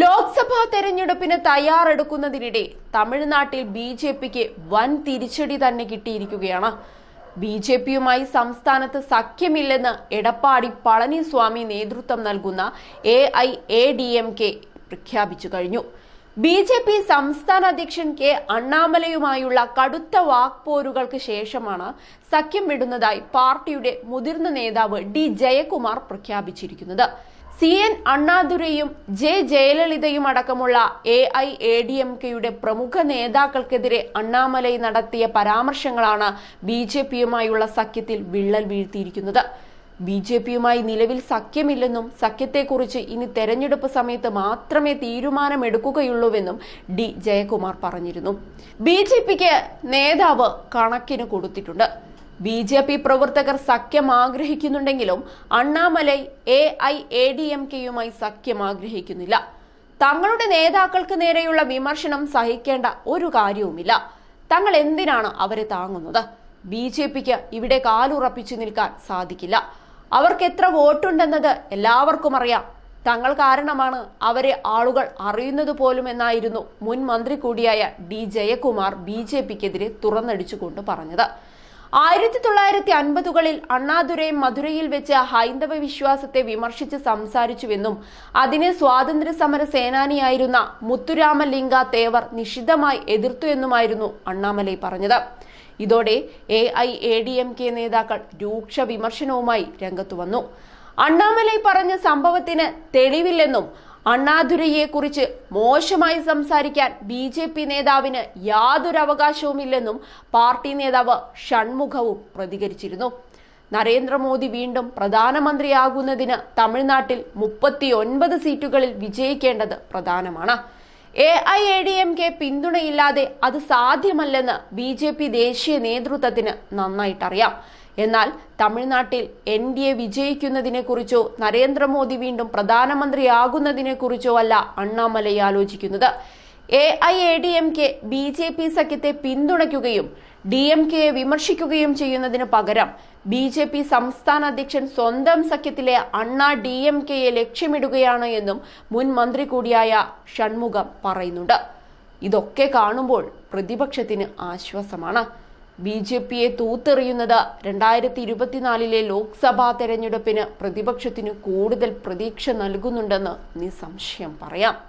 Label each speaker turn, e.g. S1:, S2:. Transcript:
S1: ലോക്സഭാ തെരഞ്ഞെടുപ്പിന് തയ്യാറെടുക്കുന്നതിനിടെ തമിഴ്നാട്ടിൽ B J പിക്ക് വൻ തിരിച്ചടി തന്നെ കിട്ടിയിരിക്കുകയാണ് ബി ജെ പിയുമായി സംസ്ഥാനത്ത് സഖ്യമില്ലെന്ന് എടപ്പാടി പളനിസ്വാമി നേതൃത്വം നൽകുന്ന A I A D M K പ്രഖ്യാപിച്ചു കഴിഞ്ഞു ബി ജെ പി സംസ്ഥാന അധ്യക്ഷൻ കെ അണ്ണാമലയുമായുള്ള കടുത്ത വാക്പോരുകൾക്ക് ശേഷമാണ് സഖ്യം വിടുന്നതായി പാർട്ടിയുടെ മുതിർന്ന നേതാവ് ഡി ജയകുമാർ പ്രഖ്യാപിച്ചിരിക്കുന്നത് സി എൻ അണ്ണാദുരയും ജെ ജയലളിതയും അടക്കമുള്ള A I A D M കെയുടെ പ്രമുഖ നേതാക്കൾക്കെതിരെ അണ്ണാമലൈ നടത്തിയ പരാമർശങ്ങളാണ് ബി ജെ പിയുമായുള്ള സഖ്യത്തിൽ വിള്ളൽ വീഴ്ത്തിയിരിക്കുന്നത് ബി ജെ പിയുമായി നിലവിൽ സഖ്യമില്ലെന്നും സഖ്യത്തെക്കുറിച്ച് ഇനി തെരഞ്ഞെടുപ്പ് സമയത്ത് മാത്രമേ തീരുമാനമെടുക്കുകയുള്ളൂവെന്നും ഡി ജയകുമാർ പറഞ്ഞിരുന്നു ബി ജെ പിക്ക് നേതാവ് കണക്കിന് കൊടുത്തിട്ടുണ്ട് ബി ജെ പി പ്രവർത്തകർ സഖ്യം ആഗ്രഹിക്കുന്നുണ്ടെങ്കിലും Annamalai A I A D M കെയുമായി സഖ്യം ആഗ്രഹിക്കുന്നില്ല തങ്ങളുടെ നേതാക്കൾക്ക് നേരെയുള്ള വിമർശനം സഹിക്കേണ്ട ഒരു കാര്യവുമില്ല തങ്ങൾ എന്തിനാണ് അവരെ താങ്ങുന്നത് ബി ജെ പിക്ക് ഇവിടെ കാലുറപ്പിച്ചു നിൽക്കാൻ സാധിക്കില്ല അവർക്ക് എത്ര വോട്ടുണ്ടെന്നത് എല്ലാവർക്കും അറിയാം തങ്ങൾ കാരണമാണ് അവരെ ആളുകൾ അറിയുന്നത് പോലും എന്നായിരുന്നു മുൻ മന്ത്രി കൂടിയായ ഡി ജയകുമാർ ബി ജെ പിക്കെതിരെ തുറന്നടിച്ചുകൊണ്ട് പറഞ്ഞത് ആയിരത്തി തൊള്ളായിരത്തി അൻപതുകളിൽ അണ്ണാദുരൈ മധുരയിൽ വെച്ച് ഹൈന്ദവ വിശ്വാസത്തെ വിമർശിച്ച് സംസാരിച്ചുവെന്നും അതിനെ സ്വാതന്ത്ര്യ സമര സേനാനിയായിരുന്ന മുത്തുരാമലിംഗ തേവർ നിശിതമായി എതിർത്തു എന്നുമായിരുന്നു അണ്ണാമലൈ പറഞ്ഞത് ഇതോടെ A I A D M K നേതാക്കൾ രൂക്ഷ വിമർശനവുമായി രംഗത്തു വന്നു അണ്ണാമലൈ പറഞ്ഞ സംഭവത്തിന് തെളിവില്ലെന്നും അണ്ണാദുരയെക്കുറിച്ച് മോശമായി സംസാരിക്കാൻ ബി ജെ പി നേതാവിന് യാതൊരു അവകാശവുമില്ലെന്നും പാർട്ടി നേതാവ് ഷൺമുഖവും പ്രതികരിച്ചിരുന്നു നരേന്ദ്രമോദി വീണ്ടും പ്രധാനമന്ത്രിയാകുന്നതിന് തമിഴ്നാട്ടിൽ മുപ്പത്തിയൊൻപത് സീറ്റുകളിൽ വിജയിക്കേണ്ടത് പ്രധാനമാണ് A I A D M K പിന്തുണയില്ലാതെ അത് സാധ്യമല്ലെന്ന് ബി ജെ പി ദേശീയ നേതൃത്വത്തിന് നന്നായിട്ടറിയാം എന്നാൽ തമിഴ്നാട്ടിൽ എൻ ഡി എ വിജയിക്കുന്നതിനെക്കുറിച്ചോ നരേന്ദ്രമോദി വീണ്ടും പ്രധാനമന്ത്രിയാകുന്നതിനെക്കുറിച്ചോ അല്ല അണ്ണാമലൈ ആലോചിക്കുന്നത് A I A D M K B J P സഖ്യത്തെ പിന്തുണയ്ക്കുകയും ഡി എം കെയെ വിമർശിക്കുകയും ചെയ്യുന്നതിന് പകരം ബി ജെ പി സംസ്ഥാന അധ്യക്ഷൻ സ്വന്തം സഖ്യത്തിലെ അണ്ണാ ഡി എം കെയെ ലക്ഷ്യമിടുകയാണ് എന്നും മുൻ മന്ത്രി കൂടിയായ ഷൺമുഖം പറയുന്നുണ്ട് ഇതൊക്കെ കാണുമ്പോൾ പ്രതിപക്ഷത്തിന് ആശ്വാസമാണ് ബി ജെ പിയെ തൂത്തെറിയുന്നത് രണ്ടായിരത്തി ഇരുപത്തിനാലിലെ ലോക്സഭാ തെരഞ്ഞെടുപ്പിന് പ്രതിപക്ഷത്തിന് കൂടുതൽ പ്രതീക്ഷ നൽകുന്നുണ്ടെന്ന് നിസ്സംശയം പറയാം